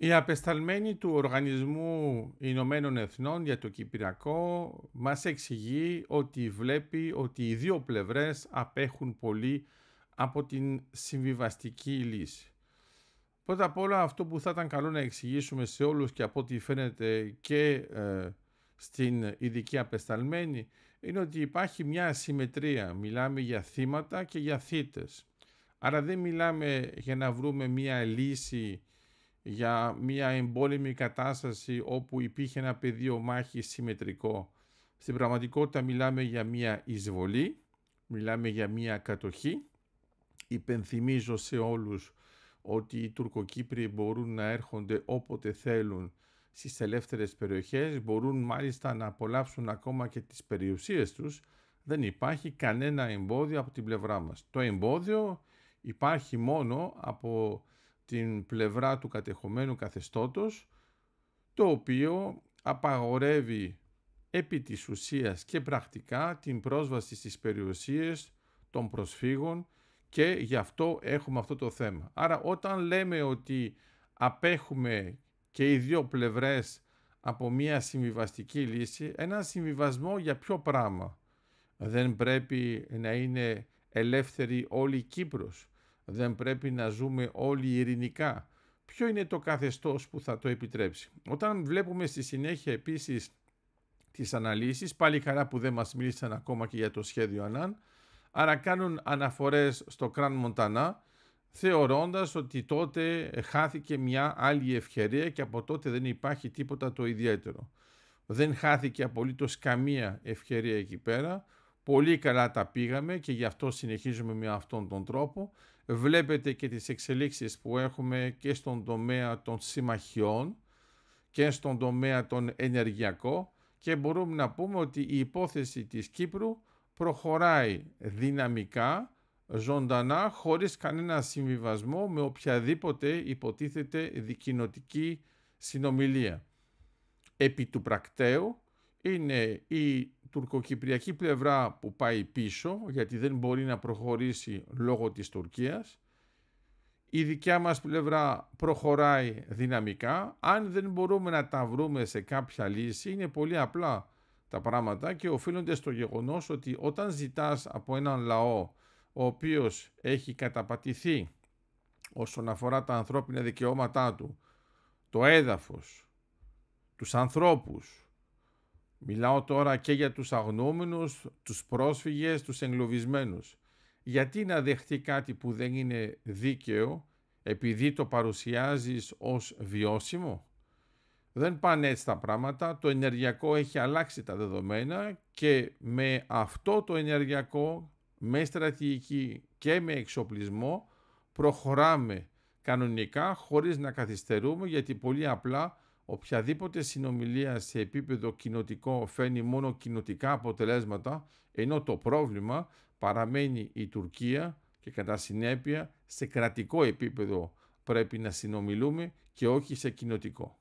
Η απεσταλμένη του Οργανισμού Ηνωμένων Εθνών για το Κυπριακό μας εξηγεί ότι βλέπει ότι οι δύο πλευρές απέχουν πολύ από την συμβιβαστική λύση. Πρώτα απ' όλα αυτό που θα ήταν καλό να εξηγήσουμε σε όλους και από ό,τι φαίνεται και ε, στην ειδική απεσταλμένη είναι ότι υπάρχει μια συμμετρία. Μιλάμε για θύματα και για θύτες. Άρα δεν μιλάμε για να βρούμε μια λύση για μια εμπόλεμη κατάσταση όπου υπήρχε ένα πεδίο μάχης συμμετρικό. Στην πραγματικότητα μιλάμε για μια εισβολή, μιλάμε για μια κατοχή. Υπενθυμίζω σε όλους ότι οι Τουρκοκύπριοι μπορούν να έρχονται όποτε θέλουν στις ελεύθερες περιοχές, μπορούν μάλιστα να απολαύσουν ακόμα και τις περιουσίες τους. Δεν υπάρχει κανένα εμπόδιο από την πλευρά μας. Το εμπόδιο υπάρχει μόνο από την πλευρά του κατεχομένου καθεστώτος το οποίο απαγορεύει επί της ουσίας και πρακτικά την πρόσβαση στις περιουσίες των προσφύγων και γι' αυτό έχουμε αυτό το θέμα. Άρα όταν λέμε ότι απέχουμε και οι δύο πλευρές από μια συμβιβαστική λύση, ένα συμβιβασμό για ποιο πράγμα. Δεν πρέπει να είναι ελεύθερη όλη η Κύπρος. Δεν πρέπει να ζούμε όλοι ειρηνικά. Ποιο είναι το καθεστώς που θα το επιτρέψει. Όταν βλέπουμε στη συνέχεια επίσης τις αναλύσεις, πάλι χαρά που δεν μας μίλησαν ακόμα και για το σχέδιο Ανάν, άρα κάνουν αναφορές στο Κραν Μοντανά, θεωρώντας ότι τότε χάθηκε μια άλλη ευκαιρία και από τότε δεν υπάρχει τίποτα το ιδιαίτερο. Δεν χάθηκε απολύτως καμία ευκαιρία εκεί πέρα, Πολύ καλά τα πήγαμε και γι' αυτό συνεχίζουμε με αυτόν τον τρόπο. Βλέπετε και τις εξελίξεις που έχουμε και στον τομέα των συμμαχιών και στον τομέα των ενεργειακών και μπορούμε να πούμε ότι η υπόθεση της Κύπρου προχωράει δυναμικά, ζωντανά, χωρίς κανένα συμβιβασμό με οποιαδήποτε υποτίθεται δικοινοτική συνομιλία. Επί του πρακτέου είναι η τουρκοκυπριακή πλευρά που πάει πίσω γιατί δεν μπορεί να προχωρήσει λόγω της Τουρκίας. Η δικιά μας πλευρά προχωράει δυναμικά. Αν δεν μπορούμε να τα βρούμε σε κάποια λύση είναι πολύ απλά τα πράγματα και οφείλονται στο γεγονός ότι όταν ζητάς από έναν λαό ο οποίος έχει καταπατηθεί όσον αφορά τα ανθρώπινα δικαιώματά του, το έδαφος, τους ανθρώπους, Μιλάω τώρα και για τους αγνώμενους, τους πρόσφυγες, τους εγκλωβισμένους. Γιατί να δεχτεί κάτι που δεν είναι δίκαιο επειδή το παρουσιάζεις ως βιώσιμο. Δεν πάνε έτσι τα πράγματα, το ενεργειακό έχει αλλάξει τα δεδομένα και με αυτό το ενεργειακό, με στρατηγική και με εξοπλισμό προχωράμε κανονικά χωρίς να καθυστερούμε γιατί πολύ απλά οποιαδήποτε συνομιλία σε επίπεδο κοινοτικό φαίνει μόνο κοινοτικά αποτελέσματα, ενώ το πρόβλημα παραμένει η Τουρκία και κατά συνέπεια σε κρατικό επίπεδο πρέπει να συνομιλούμε και όχι σε κοινοτικό.